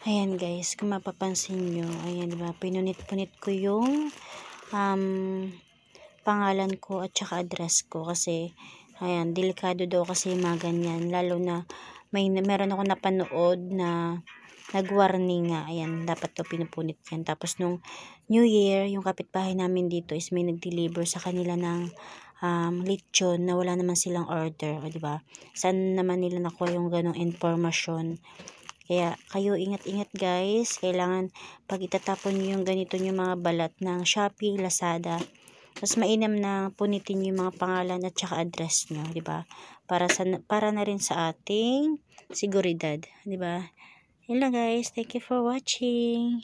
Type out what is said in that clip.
Ayan guys, kung mapapansin nyo, ayan diba, pinunit-punit ko yung um, pangalan ko at saka address ko kasi ayan, delikado daw kasi mga ganyan, lalo na may meron ako napanood na nag-warning nga, ayan, dapat to pinupunit yan. Tapos nung New Year, yung kapitbahay namin dito is may nag-deliver sa kanila ng um, lechon na wala naman silang order, o ba diba? Saan naman nila nakuha yung ganong information? Kaya kayo ingat-ingat guys. Kailangan pag itatapon nyo yung ganito yung mga balat ng Shopee, Lazada. Mas mainam na punitin yung mga pangalan at saka address nyo, di ba? Para sa para na rin sa ating seguridad, di ba? Yun lang guys. Thank you for watching.